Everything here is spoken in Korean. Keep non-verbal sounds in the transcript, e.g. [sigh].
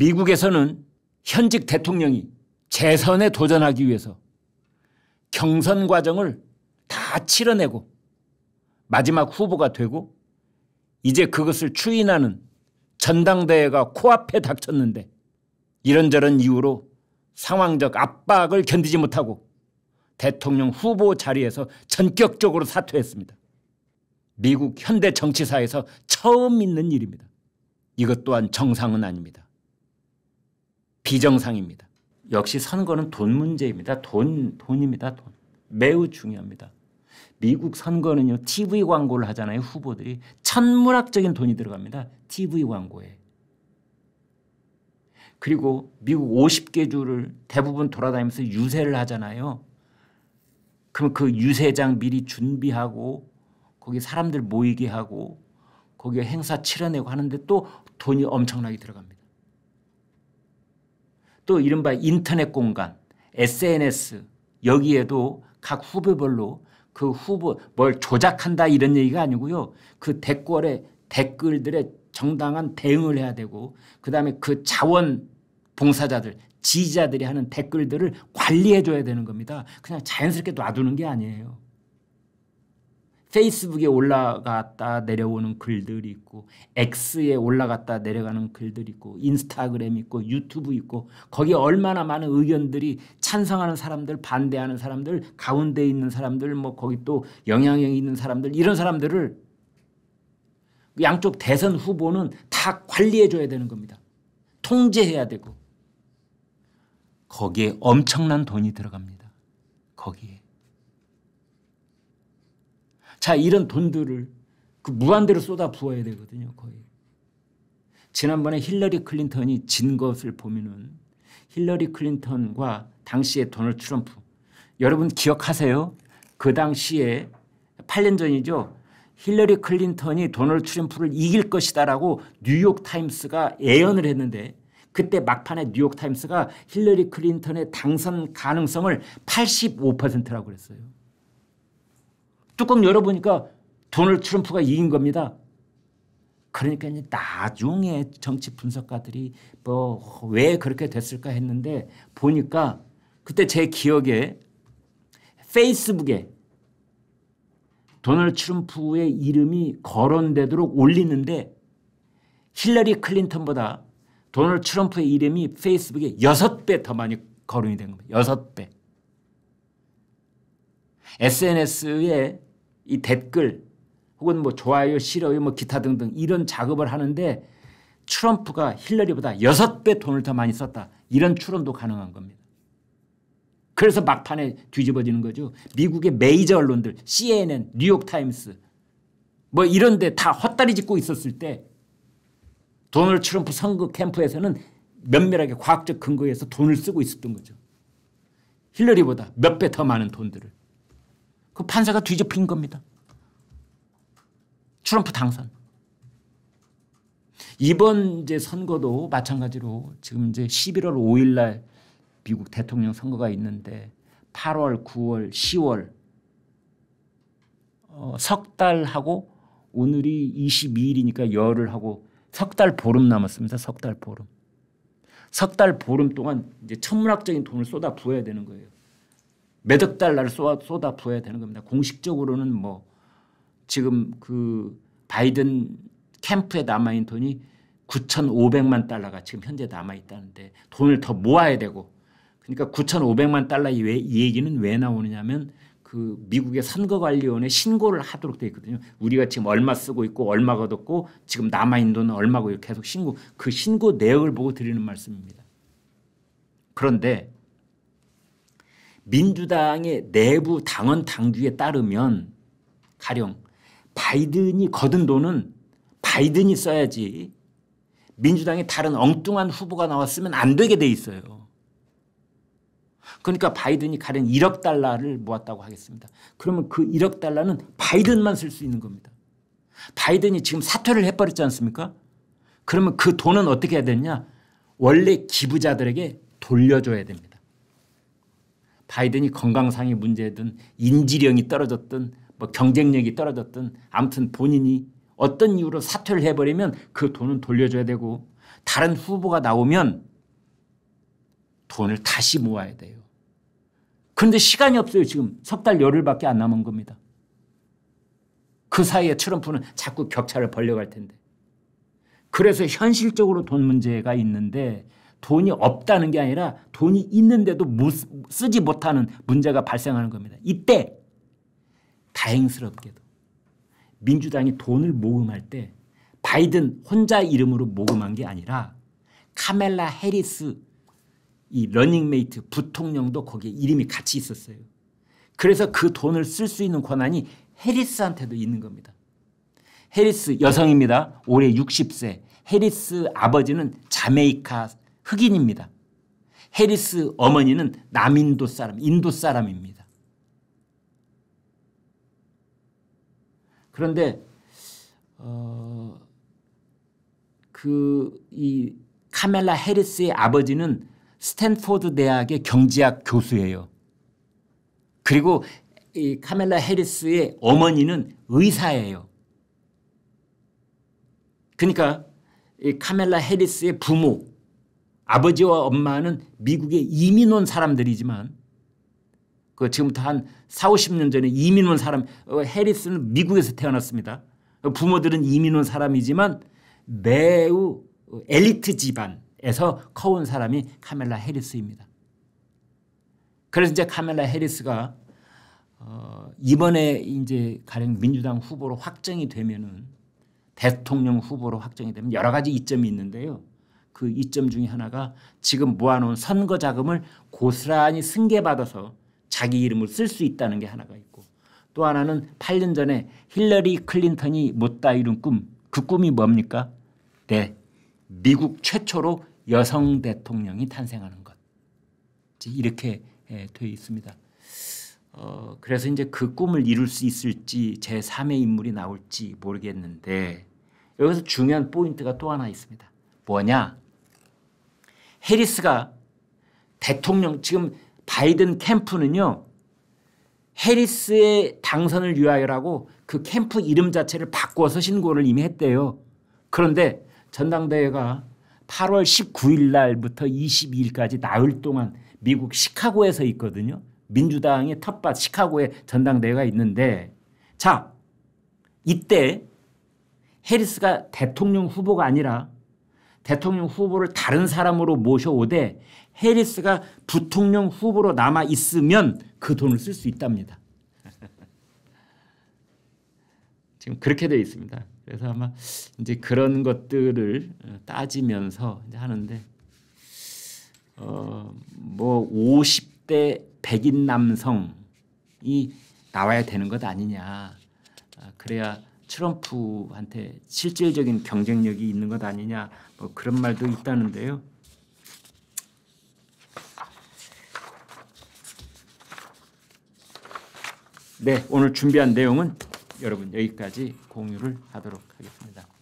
미국에서는 현직 대통령이 재선에 도전하기 위해서 경선 과정을 다 치러내고 마지막 후보가 되고 이제 그것을 추인하는 전당대회가 코앞에 닥쳤는데 이런저런 이유로 상황적 압박을 견디지 못하고 대통령 후보 자리에서 전격적으로 사퇴했습니다. 미국 현대 정치사에서 처음 있는 일입니다. 이것 또한 정상은 아닙니다. 비정상입니다. 역시 선거는 돈 문제입니다. 돈, 돈입니다. 돈. 매우 중요합니다. 미국 선거는요, TV 광고를 하잖아요, 후보들이. 천문학적인 돈이 들어갑니다. TV 광고에. 그리고 미국 50개 주를 대부분 돌아다니면서 유세를 하잖아요. 그럼 그 유세장 미리 준비하고 거기 사람들 모이게 하고 거기에 행사 치러내고 하는데 또 돈이 엄청나게 들어갑니다. 또 이른바 인터넷 공간, SNS 여기에도 각 후보별로 그 후보 뭘 조작한다 이런 얘기가 아니고요. 그 댓글에 댓글들의 정당한 대응을 해야 되고 그다음에 그 자원 봉사자들 지지자들이 하는 댓글들을 관리해 줘야 되는 겁니다. 그냥 자연스럽게 놔두는 게 아니에요. 페이스북에 올라갔다 내려오는 글들이 있고 X에 올라갔다 내려가는 글들이 있고 인스타그램 있고 유튜브 있고 거기에 얼마나 많은 의견들이 찬성하는 사람들 반대하는 사람들 가운데 있는 사람들 뭐 거기 또 영향력 있는 사람들 이런 사람들을 양쪽 대선 후보는 다 관리해 줘야 되는 겁니다. 통제해야 되고 거기에 엄청난 돈이 들어갑니다. 거기에 자, 이런 돈들을 그 무한대로 쏟아 부어야 되거든요, 거의. 지난번에 힐러리 클린턴이 진 것을 보면은 힐러리 클린턴과 당시의 도널 트럼프 여러분 기억하세요? 그 당시에 8년 전이죠. 힐러리 클린턴이 도널드 트럼프를 이길 것이다라고 뉴욕 타임스가 예언을 했는데 그때 막판에 뉴욕 타임스가 힐러리 클린턴의 당선 가능성을 85%라고 그랬어요. 뚜껑 열어보니까 돈을 트럼프가 이긴 겁니다. 그러니까 이제 나중에 정치 분석가들이 뭐 왜 그렇게 됐을까 했는데 보니까 그때 제 기억에 페이스북에 도널 트럼프의 이름이 거론되도록 올리는데 힐러리 클린턴보다 도널 트럼프의 이름이 페이스북에 6배 더 많이 거론이 된 겁니다. 6배. SNS에 이 댓글 혹은 뭐 좋아요, 싫어요, 뭐 기타 등등 이런 작업을 하는데 트럼프가 힐러리보다 여섯 배 돈을 더 많이 썼다. 이런 추론도 가능한 겁니다. 그래서 막판에 뒤집어지는 거죠. 미국의 메이저 언론들 CNN, 뉴욕타임스 뭐 이런 데 다 헛다리 짚고 있었을 때 돈을 트럼프 선거 캠프에서는 면밀하게 과학적 근거에서 돈을 쓰고 있었던 거죠. 힐러리보다 몇 배 더 많은 돈들을. 그 판사가 뒤집힌 겁니다. 트럼프 당선. 이번 이제 선거도 마찬가지로 지금 이제 11월 5일 날 미국 대통령 선거가 있는데 8월, 9월, 10월 어, 석 달하고 오늘이 22일이니까 열흘 하고 석달 보름 남았습니다. 석달 보름. 석달 보름 동안 이제 천문학적인 돈을 쏟아 부어야 되는 거예요. 몇억 달러를 쏟아 쏟아 부어야 되는 겁니다. 공식적으로는 뭐 지금 그 바이든 캠프에 남아있는 돈이 9,500만 달러가 지금 현재 남아있다는데 돈을 더 모아야 되고 그러니까 9,500만 달러 이, 왜, 이 얘기는 왜 나오느냐면 그 미국의 선거관리원에 신고를 하도록 되어 있거든요. 우리가 지금 얼마 쓰고 있고 얼마가 뒀고 지금 남아있는 돈은 얼마고 계속 신고 그 신고 내역을 보고 드리는 말씀입니다. 그런데 민주당의 내부 당원 당규에 따르면 가령 바이든이 거둔 돈은 바이든이 써야지 민주당의 다른 엉뚱한 후보가 나왔으면 안 되게 돼 있어요. 그러니까 바이든이 가령 1억 달러를 모았다고 하겠습니다. 그러면 그 1억 달러는 바이든만 쓸 수 있는 겁니다. 바이든이 지금 사퇴를 해버렸지 않습니까? 그러면 그 돈은 어떻게 해야 되느냐? 원래 기부자들에게 돌려줘야 됩니다. 바이든이 건강상의 문제든 인지력이 떨어졌든 뭐 경쟁력이 떨어졌든 아무튼 본인이 어떤 이유로 사퇴를 해버리면 그 돈은 돌려줘야 되고 다른 후보가 나오면 돈을 다시 모아야 돼요. 그런데 시간이 없어요. 지금 석 달 열흘밖에 안 남은 겁니다. 그 사이에 트럼프는 자꾸 격차를 벌려갈 텐데. 그래서 현실적으로 돈 문제가 있는데 돈이 없다는 게 아니라 돈이 있는데도 쓰지 못하는 문제가 발생하는 겁니다. 이때 다행스럽게도 민주당이 돈을 모금할 때 바이든 혼자 이름으로 모금한 게 아니라 카멜라 해리스 이 러닝메이트 부통령도 거기에 이름이 같이 있었어요. 그래서 그 돈을 쓸 수 있는 권한이 해리스한테도 있는 겁니다. 해리스 여성입니다. 올해 60세. 해리스 아버지는 자메이카 흑인입니다. 해리스 어머니는 남인도 사람, 인도 사람입니다. 그런데 어, 그이 카멜라 해리스의 아버지는 스탠포드 대학의 경제학 교수예요. 그리고 이 카멜라 해리스의 어머니는 의사예요. 그러니까 이 카멜라 해리스의 부모 아버지와 엄마는 미국에 이민 온 사람들이지만 그 지금부터 한 4, 50년 전에 이민 온 사람 어, 해리스는 미국에서 태어났습니다. 부모들은 이민 온 사람이지만 매우 엘리트 집안에서 커온 사람이 카멜라 해리스입니다. 그래서 이제 카멜라 해리스가 어 이번에 이제 가령 민주당 후보로 확정이 되면은 대통령 후보로 확정이 되면 여러 가지 이점이 있는데요. 그 이점 중에 하나가 지금 모아놓은 선거 자금을 고스란히 승계받아서 자기 이름을 쓸 수 있다는 게 하나가 있고 또 하나는 8년 전에 힐러리 클린턴이 못다 이룬 꿈 그 꿈이 뭡니까? 네. 미국 최초로 여성 대통령이 탄생하는 것. 이렇게 되어 예, 있습니다. 어, 그래서 이제 그 꿈을 이룰 수 있을지 제3의 인물이 나올지 모르겠는데 여기서 중요한 포인트가 또 하나 있습니다. 뭐냐? 해리스가 대통령 지금 바이든 캠프는요. 해리스의 당선을 위하여라고 그 캠프 이름 자체를 바꿔서 신고를 이미 했대요. 그런데 전당대회가 8월 19일 날부터 22일까지 나흘 동안 미국 시카고에서 있거든요. 민주당의 텃밭 시카고에 전당대회가 있는데 자 이때 해리스가 대통령 후보가 아니라 대통령 후보를 다른 사람으로 모셔오되 해리스가 부통령 후보로 남아 있으면 그 돈을 쓸 수 있답니다. [laughs] 지금 그렇게 되어 있습니다. 그래서 아마 이제 그런 것들을 어, 따지면서 하는데 어 뭐 50대 백인 남성이 나와야 되는 것 아니냐. 아, 그래야 트럼프한테 실질적인 경쟁력이 있는 것 아니냐 뭐 그런 말도 있다는데요. 네, 오늘 준비한 내용은 여러분 여기까지 공유를 하도록 하겠습니다.